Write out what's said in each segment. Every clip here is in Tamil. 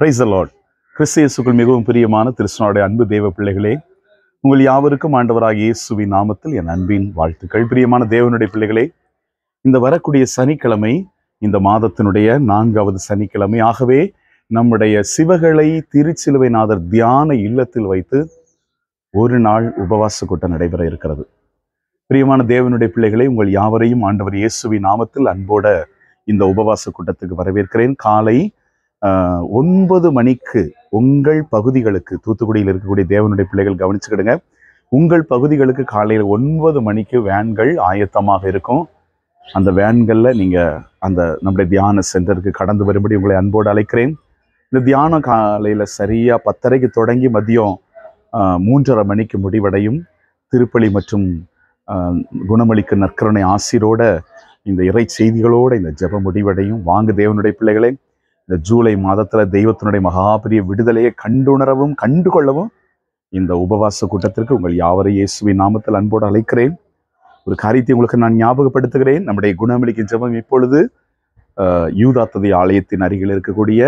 பிரைஸ் அலாட் மிகவும் பிரியமான திருஷ்ணாவுடைய அன்பு தேவ பிள்ளைகளே உங்கள் யாவருக்கும் ஆண்டவராக இயேசுவி நாமத்தில் என் அன்பின் வாழ்த்துக்கள் பிரியமான தேவனுடைய பிள்ளைகளே இந்த வரக்கூடிய சனிக்கிழமை இந்த மாதத்தினுடைய நான்காவது சனிக்கிழமை ஆகவே நம்முடைய சிவகளை திருச்சிலுவைநாதர் தியான இல்லத்தில் வைத்து ஒரு நாள் உபவாச கூட்டம் நடைபெற இருக்கிறது பிரியமான தேவனுடைய பிள்ளைகளை உங்கள் யாவரையும் ஆண்டவர் இயேசுவி நாமத்தில் அன்போட இந்த உபவாச கூட்டத்துக்கு வரவேற்கிறேன் காலை ஒன்பது மணிக்கு உங்கள் பகுதிகளுக்கு தூத்துக்குடியில் இருக்கக்கூடிய தேவனுடைய பிள்ளைகள் கவனிச்சுக்கிடுங்க உங்கள் பகுதிகளுக்கு காலையில் ஒன்பது மணிக்கு வேன்கள் ஆயத்தமாக இருக்கும் அந்த வேன்களில் நீங்கள் அந்த நம்முடைய தியான சென்டருக்கு கடந்து வரும்படி உங்களை அன்போடு அழைக்கிறேன் இந்த தியானம் காலையில் சரியாக பத்தரைக்கு தொடங்கி மதியம் மூன்றரை மணிக்கு முடிவடையும் திருப்பலி மற்றும் குணமளிக்கு நற்கருணை ஆசிரோட இந்த இறை செய்திகளோடு இந்த ஜெப முடிவடையும் வாங்க தேவனுடைய பிள்ளைகளே இந்த ஜூலை மாதத்தில் தெய்வத்தினுடைய மகாபெரிய விடுதலையை கண்டுணரவும் கண்டுகொள்ளவும் இந்த உபவாச கூட்டத்திற்கு உங்கள் யாவரை இயேசுவின் நாமத்தில் அன்போடு அழைக்கிறேன் ஒரு காரியத்தை உங்களுக்கு நான் ஞாபகப்படுத்துகிறேன் நம்முடைய குணமளிக்கும் ஜபம் இப்பொழுது யூதாத்ததி ஆலயத்தின் அருகில் இருக்கக்கூடிய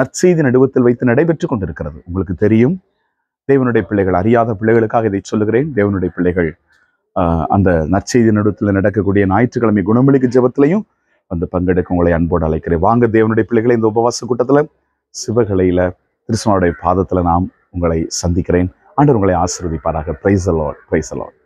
நற்செய்தி நடுவத்தில் வைத்து நடைபெற்று கொண்டிருக்கிறது உங்களுக்கு தெரியும் தேவனுடைய பிள்ளைகள் அறியாத பிள்ளைகளுக்காக இதை சொல்லுகிறேன் தேவனுடைய பிள்ளைகள் அந்த நற்செய்தி நடுவத்தில் நடக்கக்கூடிய ஞாயிற்றுக்கிழமை குணமளிக்கும் ஜபத்திலையும் வந்து பங்கெடுக்க உங்களை அன்போடு அழைக்கிறேன் வாங்க தேவனுடைய பிள்ளைகளை இந்த உபவாச கூட்டத்தில் சிவகலையில் கிருஷ்ணனுடைய பாதத்தில் நாம் உங்களை சந்திக்கிறேன் ஆண்டு உங்களை ஆசிர்வதிப்பாராக பிரைஸ் அலோட் பிரைஸ் அலோட்